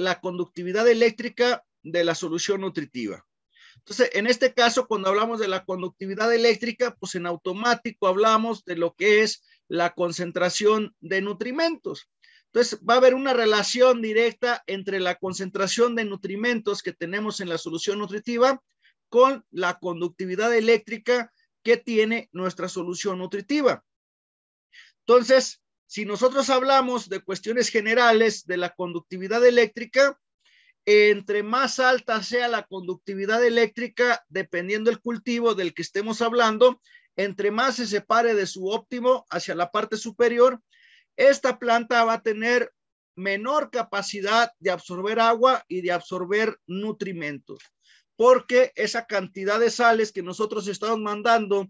la conductividad eléctrica de la solución nutritiva. Entonces, en este caso, cuando hablamos de la conductividad eléctrica, pues en automático hablamos de lo que es la concentración de nutrimentos. Entonces, va a haber una relación directa entre la concentración de nutrimentos que tenemos en la solución nutritiva con la conductividad eléctrica que tiene nuestra solución nutritiva. Entonces, si nosotros hablamos de cuestiones generales de la conductividad eléctrica, entre más alta sea la conductividad eléctrica, dependiendo del cultivo del que estemos hablando, entre más se separe de su óptimo hacia la parte superior, esta planta va a tener menor capacidad de absorber agua y de absorber nutrimentos, porque esa cantidad de sales que nosotros estamos mandando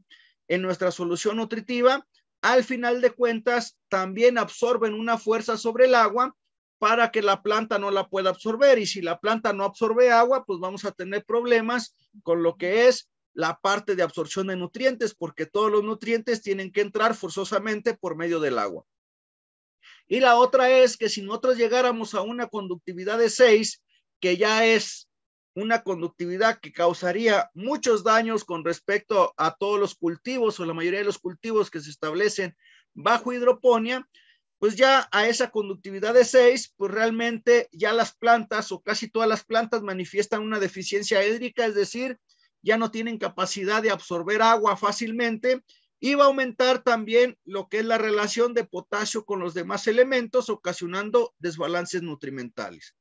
en nuestra solución nutritiva al final de cuentas también absorben una fuerza sobre el agua para que la planta no la pueda absorber. Y si la planta no absorbe agua, pues vamos a tener problemas con lo que es la parte de absorción de nutrientes, porque todos los nutrientes tienen que entrar forzosamente por medio del agua. Y la otra es que si nosotros llegáramos a una conductividad de 6, que ya es una conductividad que causaría muchos daños con respecto a todos los cultivos o la mayoría de los cultivos que se establecen bajo hidroponía, pues ya a esa conductividad de 6, pues realmente ya las plantas o casi todas las plantas manifiestan una deficiencia hídrica, es decir, ya no tienen capacidad de absorber agua fácilmente y va a aumentar también lo que es la relación de potasio con los demás elementos, ocasionando desbalances nutrimentales.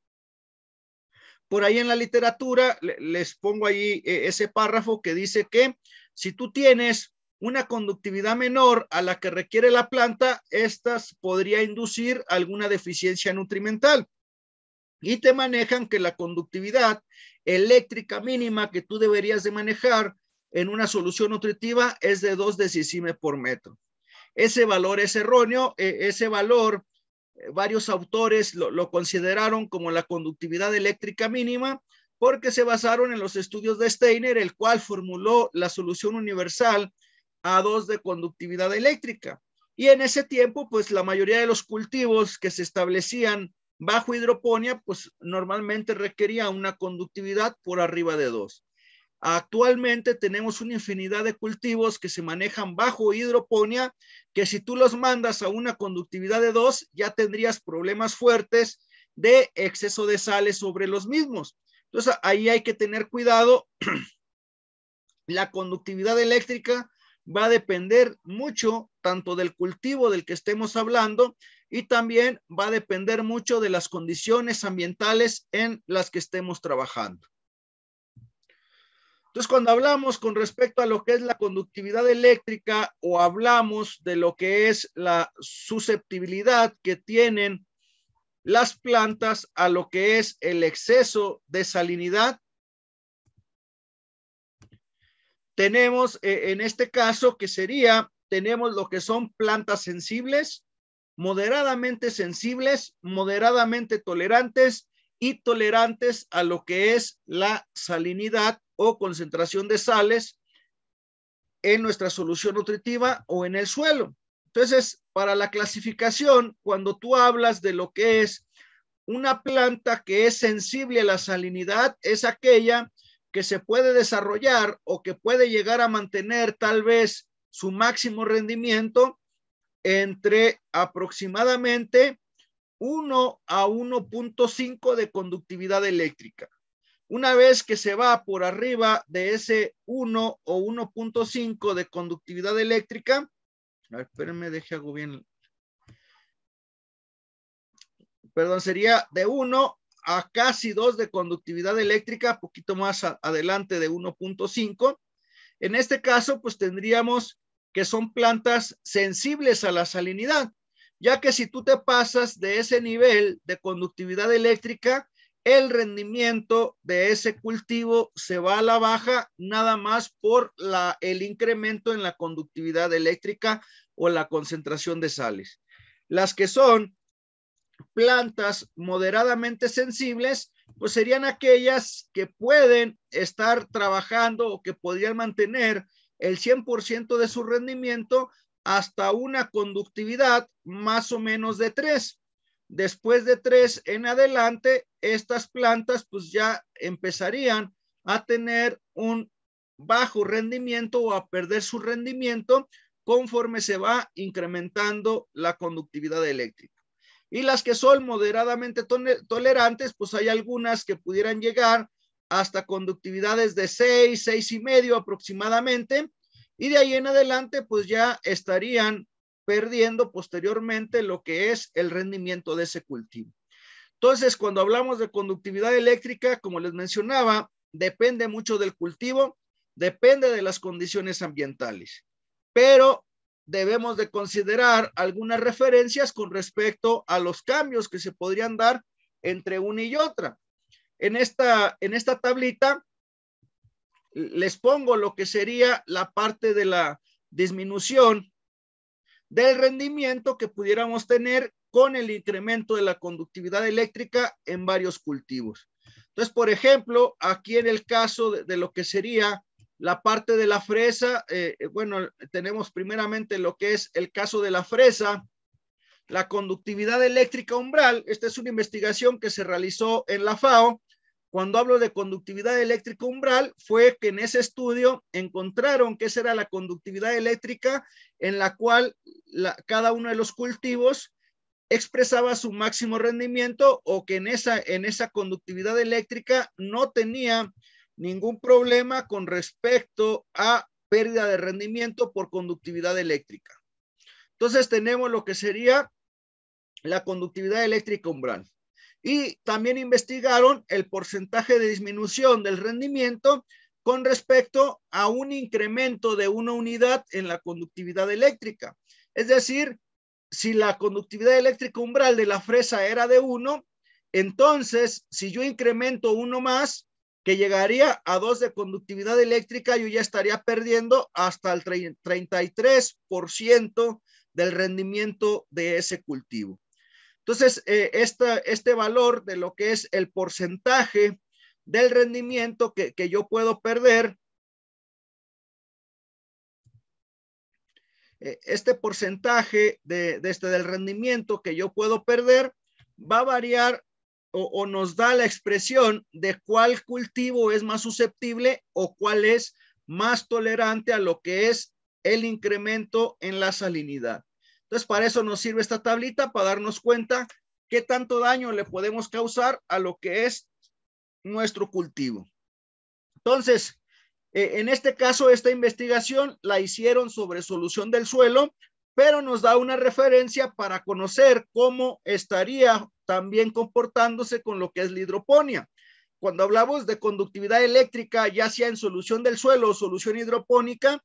Por ahí en la literatura les pongo ahí eh, ese párrafo que dice que si tú tienes una conductividad menor a la que requiere la planta, estas podría inducir alguna deficiencia nutrimental. Y te manejan que la conductividad eléctrica mínima que tú deberías de manejar en una solución nutritiva es de 2 decisimes por metro. Ese valor es erróneo, eh, ese valor varios autores lo, consideraron como la conductividad eléctrica mínima porque se basaron en los estudios de Steiner, el cual formuló la solución universal a dos de conductividad eléctrica. Y en ese tiempo, pues la mayoría de los cultivos que se establecían bajo hidroponía, pues normalmente requería una conductividad por arriba de dos. Actualmente tenemos una infinidad de cultivos que se manejan bajo hidroponía, que si tú los mandas a una conductividad de dos ya tendrías problemas fuertes de exceso de sales sobre los mismos. Entonces, ahí hay que tener cuidado. La conductividad eléctrica va a depender mucho tanto del cultivo del que estemos hablando y también va a depender mucho de las condiciones ambientales en las que estemos trabajando. Entonces, cuando hablamos con respecto a lo que es la conductividad eléctrica o hablamos de lo que es la susceptibilidad que tienen las plantas a lo que es el exceso de salinidad, tenemos eh, en este caso que sería, tenemos lo que son plantas sensibles, moderadamente sensibles, moderadamente tolerantes y tolerantes a lo que es la salinidad o concentración de sales en nuestra solución nutritiva o en el suelo. Entonces, para la clasificación, cuando tú hablas de lo que es una planta que es sensible a la salinidad, es aquella que se puede desarrollar o que puede llegar a mantener tal vez su máximo rendimiento entre aproximadamente 1 a 1.5 de conductividad eléctrica. Una vez que se va por arriba de ese 1 o 1.5 de conductividad eléctrica, a ver, deje algo bien. Perdón, sería de 1 a casi 2 de conductividad eléctrica, poquito más adelante de 1.5. En este caso, pues tendríamos que son plantas sensibles a la salinidad, ya que si tú te pasas de ese nivel de conductividad eléctrica, el rendimiento de ese cultivo se va a la baja nada más por el incremento en la conductividad eléctrica o la concentración de sales. Las que son plantas moderadamente sensibles, pues serían aquellas que pueden estar trabajando o que podrían mantener el 100% de su rendimiento hasta una conductividad más o menos de 3. Después de tres en adelante, estas plantas pues ya empezarían a tener un bajo rendimiento o a perder su rendimiento conforme se va incrementando la conductividad eléctrica. Y las que son moderadamente tolerantes, pues hay algunas que pudieran llegar hasta conductividades de 6, seis y medio aproximadamente, y de ahí en adelante, pues ya estarían perdiendo posteriormente lo que es el rendimiento de ese cultivo. Entonces, cuando hablamos de conductividad eléctrica, como les mencionaba, depende mucho del cultivo, depende de las condiciones ambientales, pero debemos de considerar algunas referencias con respecto a los cambios que se podrían dar entre una y otra. En esta, en esta tablita les pongo lo que sería la parte de la disminución del rendimiento que pudiéramos tener con el incremento de la conductividad eléctrica en varios cultivos. Entonces, por ejemplo, aquí en el caso de, lo que sería la parte de la fresa, eh, eh, bueno, tenemos primeramente lo que es el caso de la fresa, la conductividad eléctrica umbral. Esta es una investigación que se realizó en la FAO. Cuando hablo de conductividad eléctrica umbral, fue que en ese estudio encontraron que esa era la conductividad eléctrica en la cual cada uno de los cultivos expresaba su máximo rendimiento o que en esa, en esa conductividad eléctrica no tenía ningún problema con respecto a pérdida de rendimiento por conductividad eléctrica. Entonces tenemos lo que sería la conductividad eléctrica umbral. Y también investigaron el porcentaje de disminución del rendimiento con respecto a un incremento de una unidad en la conductividad eléctrica. Es decir, si la conductividad eléctrica umbral de la fresa era de 1, entonces si yo incremento uno más, que llegaría a 2 de conductividad eléctrica, yo ya estaría perdiendo hasta el 33% del rendimiento de ese cultivo. Entonces, eh, este valor de lo que es el porcentaje del rendimiento que yo puedo perder Eh, este porcentaje de, este, del rendimiento que yo puedo perder va a variar o, o, nos da la expresión de cuál cultivo es más susceptible o cuál es más tolerante a lo que es el incremento en la salinidad. Entonces, para eso nos sirve esta tablita, para darnos cuenta qué tanto daño le podemos causar a lo que es nuestro cultivo. Entonces, eh, en este caso, esta investigación la hicieron sobre solución del suelo, pero nos da una referencia para conocer cómo estaría también comportándose con lo que es la hidroponía. Cuando hablamos de conductividad eléctrica, ya sea en solución del suelo o solución hidropónica,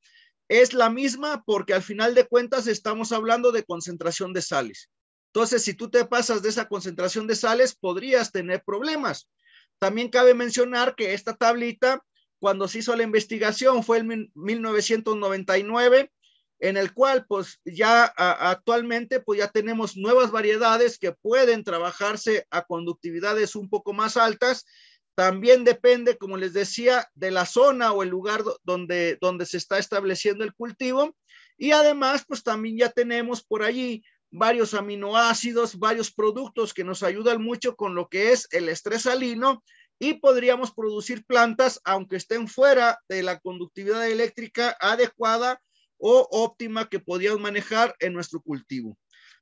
es la misma porque al final de cuentas estamos hablando de concentración de sales. Entonces, si tú te pasas de esa concentración de sales, podrías tener problemas. También cabe mencionar que esta tablita cuando se hizo la investigación fue en 1999, en el cual pues ya actualmente pues ya tenemos nuevas variedades que pueden trabajarse a conductividades un poco más altas. También depende, como les decía, de la zona o el lugar donde, donde se está estableciendo el cultivo. Y además, pues también ya tenemos por allí varios aminoácidos, varios productos que nos ayudan mucho con lo que es el estrés salino, y podríamos producir plantas aunque estén fuera de la conductividad eléctrica adecuada o óptima que podíamos manejar en nuestro cultivo.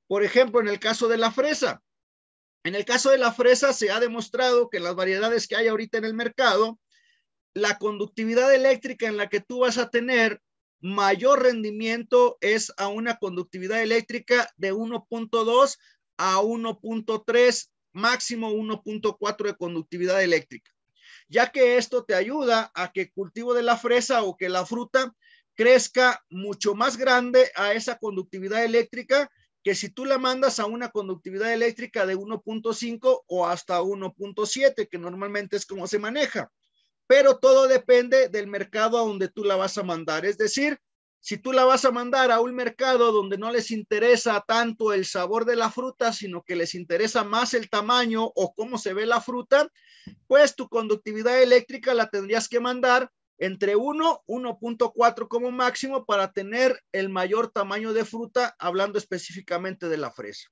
Por ejemplo, en el caso de la fresa. En el caso de la fresa se ha demostrado que las variedades que hay ahorita en el mercado, la conductividad eléctrica en la que tú vas a tener mayor rendimiento es a una conductividad eléctrica de 1.2 a 1.3 máximo 1.4 de conductividad eléctrica, ya que esto te ayuda a que el cultivo de la fresa o que la fruta crezca mucho más grande a esa conductividad eléctrica que si tú la mandas a una conductividad eléctrica de 1.5 o hasta 1.7, que normalmente es como se maneja. Pero todo depende del mercado a donde tú la vas a mandar. Es decir, si tú la vas a mandar a un mercado donde no les interesa tanto el sabor de la fruta, sino que les interesa más el tamaño o cómo se ve la fruta, pues tu conductividad eléctrica la tendrías que mandar entre 1, 1.4 como máximo para tener el mayor tamaño de fruta, hablando específicamente de la fresa.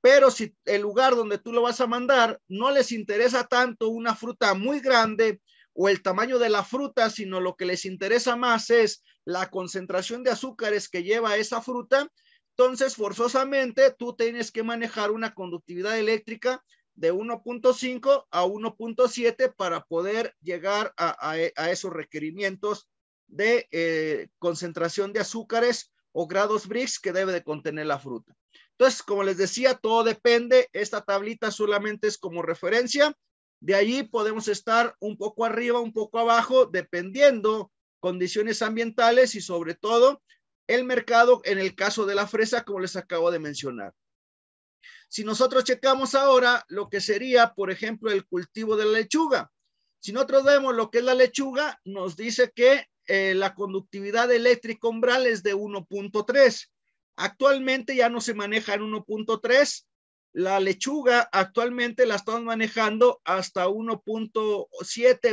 Pero si el lugar donde tú lo vas a mandar no les interesa tanto una fruta muy grande o el tamaño de la fruta, sino lo que les interesa más es la concentración de azúcares que lleva esa fruta, entonces forzosamente tú tienes que manejar una conductividad eléctrica de 1.5 a 1.7 para poder llegar a, esos requerimientos de eh, concentración de azúcares o grados Brix que debe de contener la fruta. Entonces, como les decía, todo depende. Esta tablita solamente es como referencia. De allí podemos estar un poco arriba, un poco abajo, dependiendo condiciones ambientales y sobre todo el mercado en el caso de la fresa, como les acabo de mencionar. Si nosotros checamos ahora lo que sería, por ejemplo, el cultivo de la lechuga. Si nosotros vemos lo que es la lechuga, nos dice que eh, la conductividad eléctrica umbral es de 1.3. Actualmente ya no se maneja en 1.3, la lechuga actualmente la estamos manejando hasta 1.7,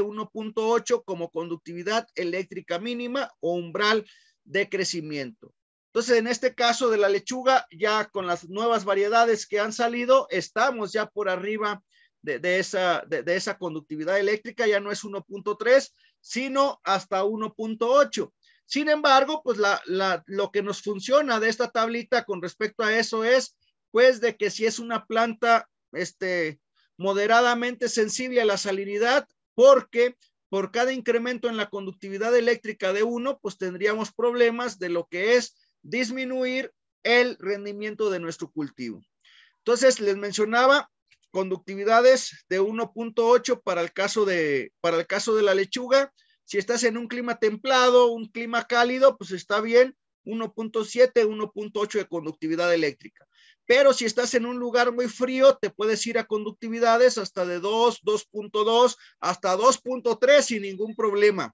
1.8 como conductividad eléctrica mínima o umbral de crecimiento. Entonces, en este caso de la lechuga, ya con las nuevas variedades que han salido, estamos ya por arriba de, esa, esa conductividad eléctrica, ya no es 1.3, sino hasta 1.8. Sin embargo, pues la, lo que nos funciona de esta tablita con respecto a eso es pues de que si es una planta este, moderadamente sensible a la salinidad, porque por cada incremento en la conductividad eléctrica de uno, pues tendríamos problemas de lo que es disminuir el rendimiento de nuestro cultivo. Entonces, les mencionaba conductividades de 1.8 para el caso de para el caso de la lechuga. Si estás en un clima templado, un clima cálido, pues está bien 1.7, 1.8 de conductividad eléctrica. Pero si estás en un lugar muy frío, te puedes ir a conductividades hasta de 2, 2.2, hasta 2.3 sin ningún problema.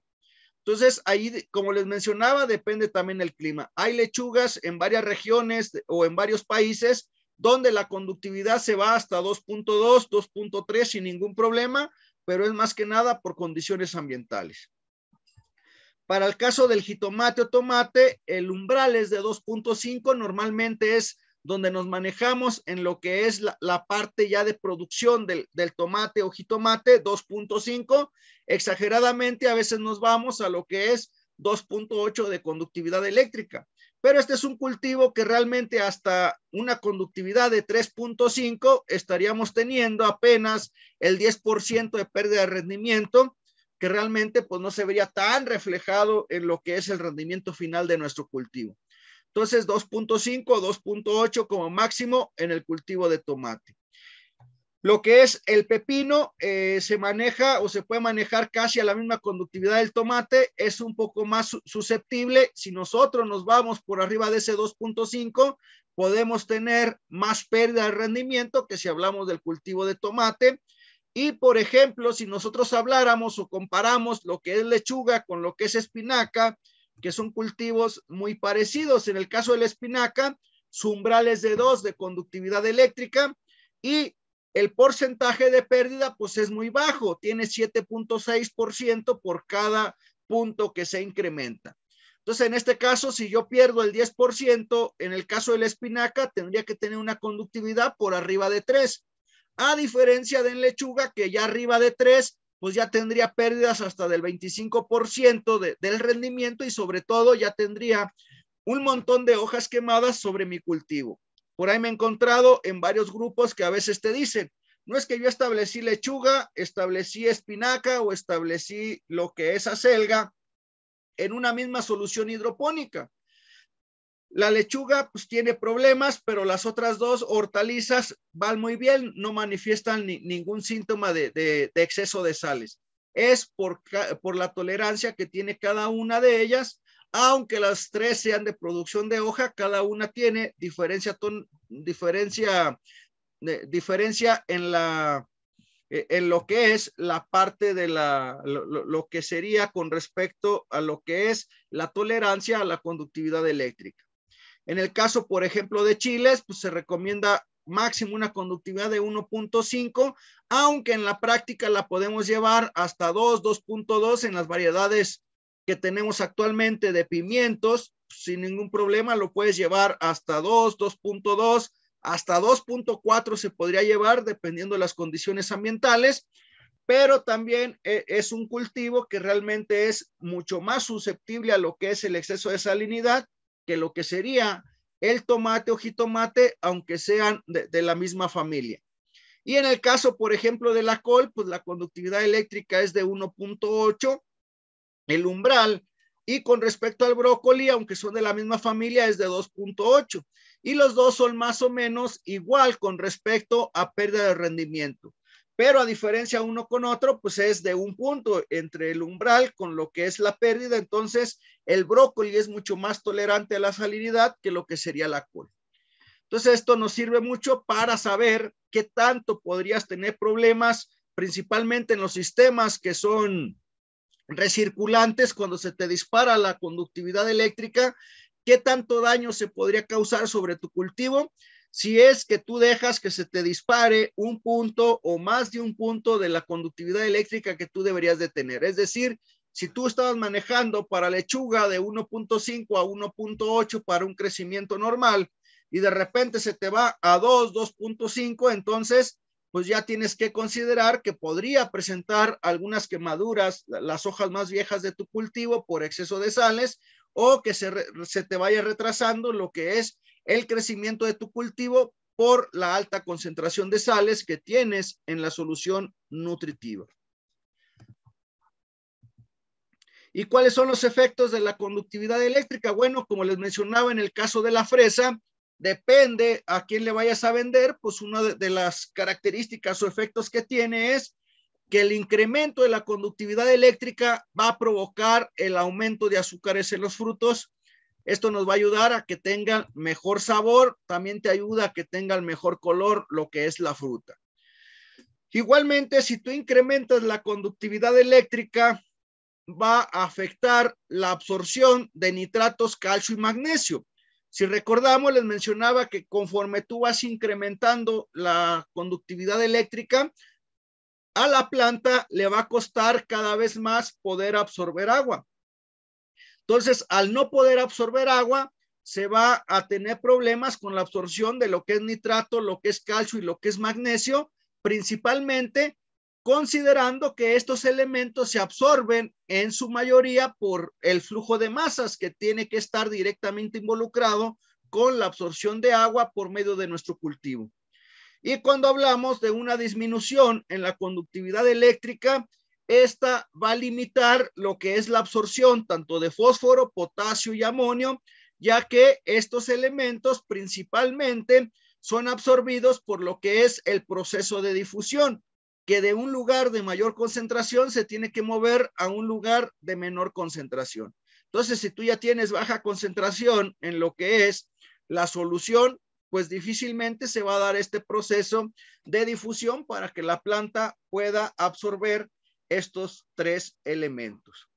Entonces, ahí, como les mencionaba, depende también el clima. Hay lechugas en varias regiones o en varios países donde la conductividad se va hasta 2.2, 2.3 sin ningún problema, pero es más que nada por condiciones ambientales. Para el caso del jitomate o tomate, el umbral es de 2.5, normalmente es donde nos manejamos en lo que es la, parte ya de producción del, tomate ojitomate 2.5. Exageradamente a veces nos vamos a lo que es 2.8 de conductividad eléctrica. Pero este es un cultivo que realmente hasta una conductividad de 3.5 estaríamos teniendo apenas el 10% de pérdida de rendimiento, que realmente pues no se vería tan reflejado en lo que es el rendimiento final de nuestro cultivo. Entonces, 2.5, 2.8 como máximo en el cultivo de tomate. Lo que es el pepino eh, se maneja o se puede manejar casi a la misma conductividad del tomate, es un poco más susceptible. Si nosotros nos vamos por arriba de ese 2.5, podemos tener más pérdida de rendimiento que si hablamos del cultivo de tomate. Y por ejemplo, si nosotros habláramos o comparamos lo que es lechuga con lo que es espinaca, que son cultivos muy parecidos. En el caso de la espinaca, su umbral es de 2 de conductividad eléctrica y el porcentaje de pérdida pues es muy bajo, tiene 7.6% por cada punto que se incrementa. Entonces, en este caso, si yo pierdo el 10%, en el caso del la espinaca, tendría que tener una conductividad por arriba de 3, a diferencia de en lechuga, que ya arriba de 3 pues ya tendría pérdidas hasta del 25% del rendimiento y sobre todo ya tendría un montón de hojas quemadas sobre mi cultivo. Por ahí me he encontrado en varios grupos que a veces te dicen, no es que yo establecí lechuga, establecí espinaca o establecí lo que es acelga en una misma solución hidropónica. La lechuga pues tiene problemas, pero las otras dos hortalizas van muy bien, no manifiestan ningún síntoma de, exceso de sales. Es por, por la tolerancia que tiene cada una de ellas, aunque las tres sean de producción de hoja, cada una tiene diferencia, diferencia, diferencia en la, eh, en lo que es la parte de la, lo, que sería con respecto a lo que es la tolerancia a la conductividad eléctrica. En el caso, por ejemplo, de chiles, pues se recomienda máximo una conductividad de 1.5, aunque en la práctica la podemos llevar hasta 2, 2.2 en las variedades que tenemos actualmente de pimientos, sin ningún problema lo puedes llevar hasta 2, 2.2, hasta 2.4 se podría llevar dependiendo de las condiciones ambientales, pero también eh, es un cultivo que realmente es mucho más susceptible a lo que es el exceso de salinidad que lo que sería el tomate o jitomate, aunque sean de, la misma familia. Y en el caso, por ejemplo, de la col, pues la conductividad eléctrica es de 1.8, el umbral, y con respecto al brócoli, aunque son de la misma familia, es de 2.8. Y los dos son más o menos igual con respecto a pérdida de rendimiento pero a diferencia uno con otro, pues es de un punto entre el umbral con lo que es la pérdida, entonces el brócoli es mucho más tolerante a la salinidad que lo que sería la col. Entonces esto nos sirve mucho para saber qué tanto podrías tener problemas, principalmente en los sistemas que son recirculantes cuando se te dispara la conductividad eléctrica, qué tanto daño se podría causar sobre tu cultivo si es que tú dejas que se te dispare un punto o más de un punto de la conductividad eléctrica que tú deberías de tener. Es decir, si tú estabas manejando para lechuga de 1.5 a 1.8 para un crecimiento normal y de repente se te va a 2, 2.5, entonces pues ya tienes que considerar que podría presentar algunas quemaduras, las hojas más viejas de tu cultivo por exceso de sales o que se, se te vaya retrasando lo que es el crecimiento de tu cultivo por la alta concentración de sales que tienes en la solución nutritiva. ¿Y cuáles son los efectos de la conductividad eléctrica? Bueno, como les mencionaba en el caso de la fresa, depende a quién le vayas a vender, pues una de, las características o efectos que tiene es que el incremento de la conductividad eléctrica va a provocar el aumento de azúcares en los frutos, esto nos va a ayudar a que tenga mejor sabor, también te ayuda a que tenga el mejor color, lo que es la fruta. Igualmente, si tú incrementas la conductividad eléctrica, va a afectar la absorción de nitratos, calcio y magnesio. Si recordamos, les mencionaba que conforme tú vas incrementando la conductividad eléctrica, a la planta le va a costar cada vez más poder absorber agua. Entonces, al no poder absorber agua, se va a tener problemas con la absorción de lo que es nitrato, lo que es calcio y lo que es magnesio, principalmente considerando que estos elementos se absorben en su mayoría por el flujo de masas que tiene que estar directamente involucrado con la absorción de agua por medio de nuestro cultivo. Y cuando hablamos de una disminución en la conductividad eléctrica, esta va a limitar lo que es la absorción tanto de fósforo, potasio y amonio, ya que estos elementos principalmente son absorbidos por lo que es el proceso de difusión, que de un lugar de mayor concentración se tiene que mover a un lugar de menor concentración. Entonces, si tú ya tienes baja concentración en lo que es la solución, pues difícilmente se va a dar este proceso de difusión para que la planta pueda absorber estos tres elementos.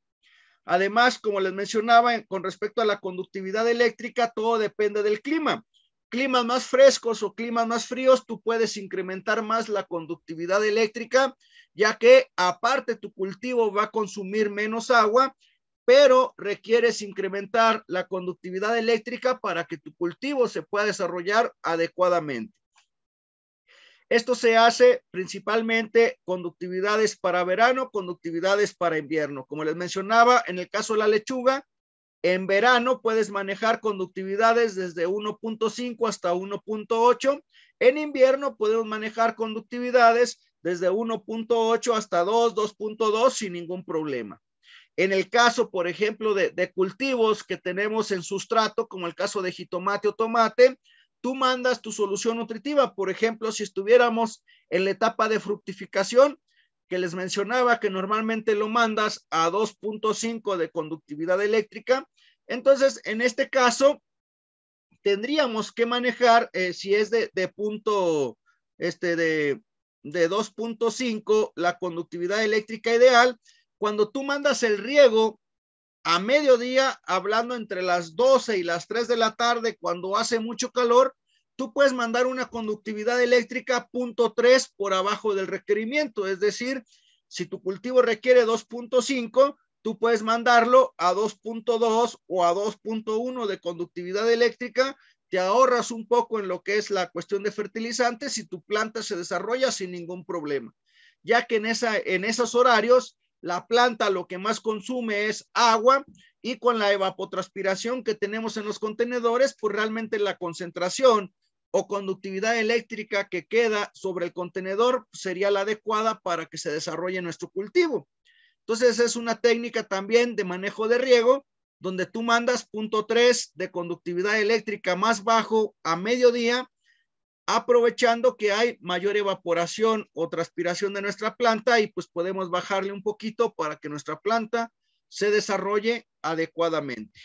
Además, como les mencionaba, con respecto a la conductividad eléctrica, todo depende del clima. Climas más frescos o climas más fríos, tú puedes incrementar más la conductividad eléctrica, ya que aparte tu cultivo va a consumir menos agua, pero requieres incrementar la conductividad eléctrica para que tu cultivo se pueda desarrollar adecuadamente. Esto se hace principalmente conductividades para verano, conductividades para invierno. Como les mencionaba, en el caso de la lechuga, en verano puedes manejar conductividades desde 1.5 hasta 1.8. En invierno podemos manejar conductividades desde 1.8 hasta 2, 2.2 sin ningún problema. En el caso, por ejemplo, de, cultivos que tenemos en sustrato, como el caso de jitomate o tomate, tú mandas tu solución nutritiva. Por ejemplo, si estuviéramos en la etapa de fructificación, que les mencionaba que normalmente lo mandas a 2.5 de conductividad eléctrica. Entonces, en este caso, tendríamos que manejar, eh, si es de, punto, este, de, de 2.5, la conductividad eléctrica ideal. Cuando tú mandas el riego a mediodía, hablando entre las 12 y las 3 de la tarde, cuando hace mucho calor, tú puedes mandar una conductividad eléctrica .3 por abajo del requerimiento. Es decir, si tu cultivo requiere 2.5, tú puedes mandarlo a 2.2 o a 2.1 de conductividad eléctrica. Te ahorras un poco en lo que es la cuestión de fertilizantes y tu planta se desarrolla sin ningún problema, ya que en, esa, en esos horarios la planta lo que más consume es agua y con la evapotranspiración que tenemos en los contenedores, pues realmente la concentración o conductividad eléctrica que queda sobre el contenedor sería la adecuada para que se desarrolle nuestro cultivo. Entonces es una técnica también de manejo de riego donde tú mandas punto 3 de conductividad eléctrica más bajo a mediodía aprovechando que hay mayor evaporación o transpiración de nuestra planta y pues podemos bajarle un poquito para que nuestra planta se desarrolle adecuadamente.